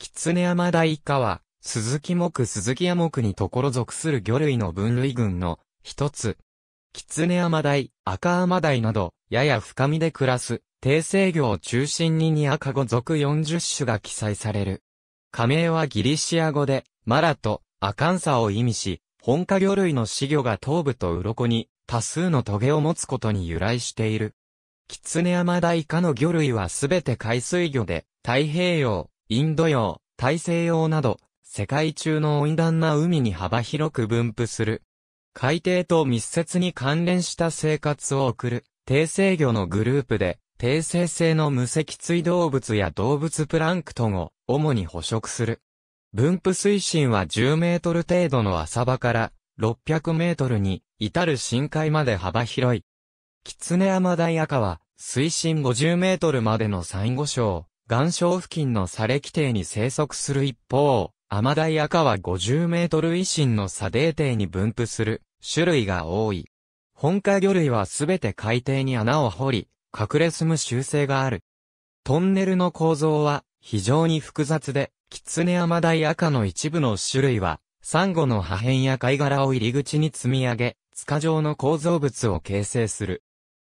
狐山ダ以下は、鈴木木鈴木屋木にところ属する魚類の分類群の一つ。狐山ア赤ダイなど、やや深みで暮らす、低生魚を中心にニアカゴ属40種が記載される。加盟はギリシア語で、マラとアカンサを意味し、本科魚類の死魚が頭部と鱗に多数の棘を持つことに由来している。キツネアマダイの魚類はすべて海水魚で、太平洋、インド洋、大西洋など、世界中の温暖な海に幅広く分布する。海底と密接に関連した生活を送る、低生魚のグループで、低生性の無脊椎動物や動物プランクトンを主に捕食する。分布水深は10メートル程度の浅場から600メートルに至る深海まで幅広い。キツネアマダイアカは水深50メートルまでのサンゴ礁、岩礁付近の砂礫底に生息する一方、アマダイアカは50メートル以深の砂泥底に分布する種類が多い。本海魚類はすべて海底に穴を掘り、隠れ住む習性がある。トンネルの構造は非常に複雑で、キツネアマダイアカの一部の種類は、サンゴの破片や貝殻を入り口に積み上げ、塚状の構造物を形成する。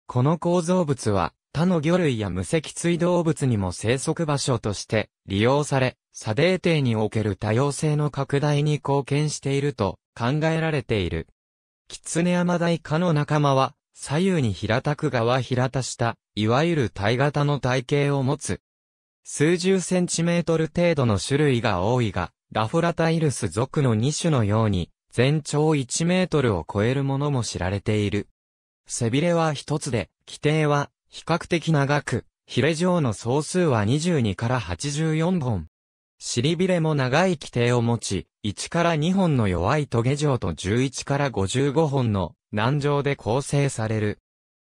この構造物は、他の魚類や無脊椎動物にも生息場所として利用され、砂泥底における多様性の拡大に貢献していると考えられている。キツネアマダイ科の仲間は、左右に平たく側平たした、いわゆる体型の体型を持つ。数十センチメートル程度の種類が多いが、ラフラタイルス属の2種のように、全長1メートルを超えるものも知られている。背びれは一つで、規定は比較的長く、ヒレ状の総数は22から84本。尻びれも長い規定を持ち、1から2本の弱いトゲ状と11から55本の軟状で構成される。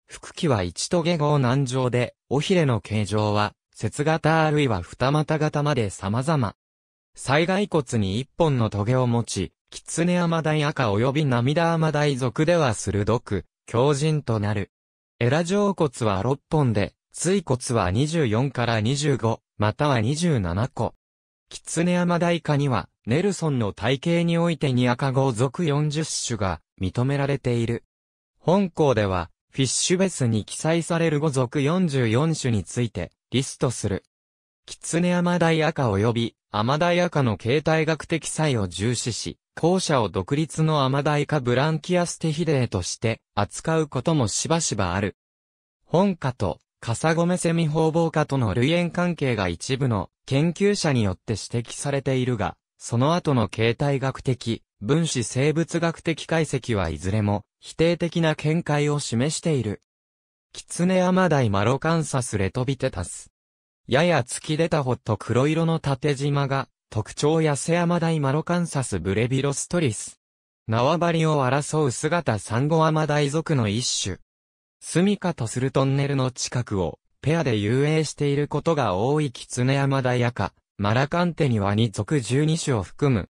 腹器は1トゲ号軟状で、尾ひれの形状は、節型あるいは二股型まで様々。災害骨に1本のトゲを持ち、狐ダイ赤及び涙ダイ属では鋭く、強靭となる。エラ上骨は6本で、椎骨は24から25、または27個。キツネ山大カには、ネルソンの体系においてニアカゴ族40種が認められている。本校では、フィッシュベスに記載される語族44種について、リストする。キツネアマダイアカ及び、アマダイアカの形態学的差異を重視し、校舎を独立のアマダイカブランキアステヒデーとして扱うこともしばしばある。本科とカサゴメセミ方々科との類縁関係が一部の研究者によって指摘されているが、その後の形態学的、分子生物学的解析はいずれも否定的な見解を示している。キツネアマダイマロカンサスレトビテタス。やや突き出たほっと黒色の縦縞が特徴やセアマダイマロカンサスブレビロストリス。縄張りを争う姿サンゴアマダイ族の一種。住みかとするトンネルの近くを、ペアで遊泳していることが多いキツネアマダイアカ、マラカンテには2族12種を含む。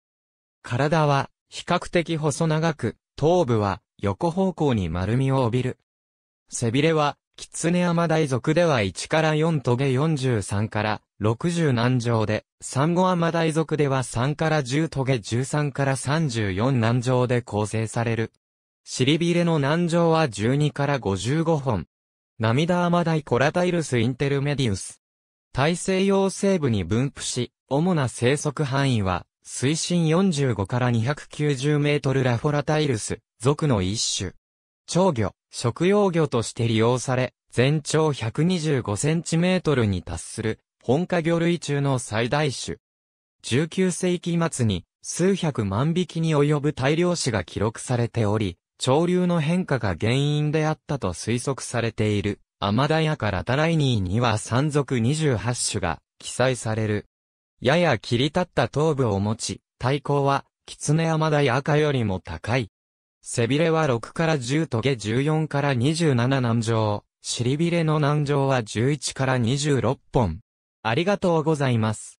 体は、比較的細長く、頭部は、横方向に丸みを帯びる。背びれは、キツネアマダイ族では1から4トゲ43から60南上で、産後アマ大族では3から10トゲ13から34南上で構成される。尻びれの南上は12から55本。涙アマダイコラタイルスインテルメディウス。大西洋西部に分布し、主な生息範囲は、水深45から290メートルラフォラタイルス、属の一種。長魚、食用魚として利用され、全長125センチメートルに達する、本家魚類中の最大種。19世紀末に数百万匹に及ぶ大量死が記録されており、潮流の変化が原因であったと推測されている、アマダヤからタライニーには山賊28種が記載される。やや切り立った頭部を持ち、体高は、キツネアマダヤ赤よりも高い。背びれは6から10トゲ14から27南上、尻びれの南上は11から26本。ありがとうございます。